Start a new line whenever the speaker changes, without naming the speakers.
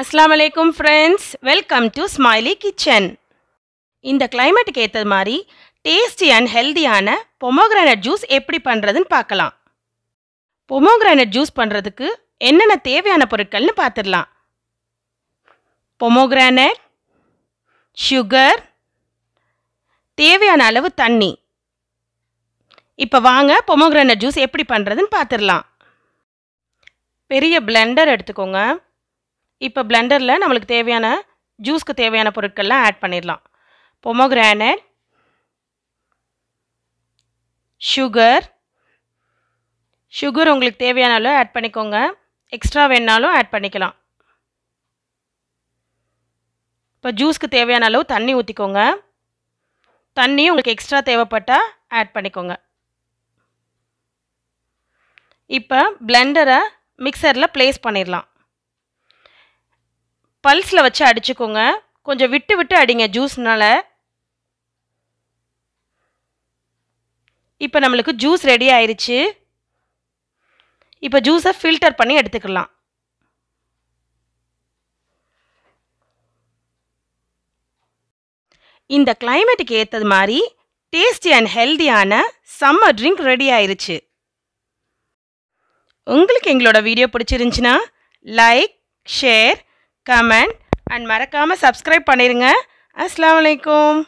அஸ்லாம் வலைக்கும் friends welcome to Smiley Kitchen இந்த கிளைமேட்டுக்கு ஏற்றது மாதிரி டேஸ்டி அண்ட் ஹெல்தியான பொமோகிரானட் ஜூஸ் எப்படி பண்ணுறதுன்னு பார்க்கலாம் பொமோகிரானட் ஜூஸ் பண்ணுறதுக்கு என்னென்ன தேவையான பொருட்கள்னு பார்த்துடலாம் பொமோகிரானட் சுகர் தேவையான அளவு தண்ணி இப்போ வாங்க பொமோகிரானட் ஜூஸ் எப்படி பண்ணுறதுன்னு பார்த்துடலாம் பெரிய பிளெண்டர் எடுத்துக்கோங்க இப்போ பிளெண்டரில் நம்மளுக்கு தேவையான ஜூஸ்க்கு தேவையான பொருட்கள்லாம் ஆட் பண்ணிடலாம் பொமோகிரானட் சுகர் சுகர் உங்களுக்கு தேவையான அளவு ஆட் பண்ணிக்கோங்க எக்ஸ்ட்ரா வேணுனாலும் ஆட் பண்ணிக்கலாம் இப்போ ஜூஸ்க்கு தேவையான அளவு தண்ணி ஊற்றிக்கோங்க தண்ணி உங்களுக்கு எக்ஸ்ட்ரா தேவைப்பட்டால் ஆட் பண்ணிக்கோங்க இப்போ பிளெண்டரை மிக்சரில் ப்ளேஸ் பண்ணிடலாம் பல்ஸில் வச்சு அடிச்சுக்கோங்க கொஞ்சம் விட்டு விட்டு அடிங்க ஜூஸ்னால் இப்போ நம்மளுக்கு ஜூஸ் ரெடி ஆயிடுச்சு இப்போ ஜூஸை ஃபில்டர் பண்ணி எடுத்துக்கலாம் இந்த கிளைமேட்டுக்கு ஏற்றது மாதிரி டேஸ்டி அண்ட் ஹெல்த்தியான சம்மர் ட்ரிங்க் ரெடி ஆயிருச்சு உங்களுக்கு எங்களோட வீடியோ பிடிச்சிருந்துச்சின்னா லைக் ஷேர் கமெண்ட் அண்ட் மறக்காமல் சப்ஸ்கிரைப் பண்ணிடுங்க அஸ்லாம் வலைக்கும்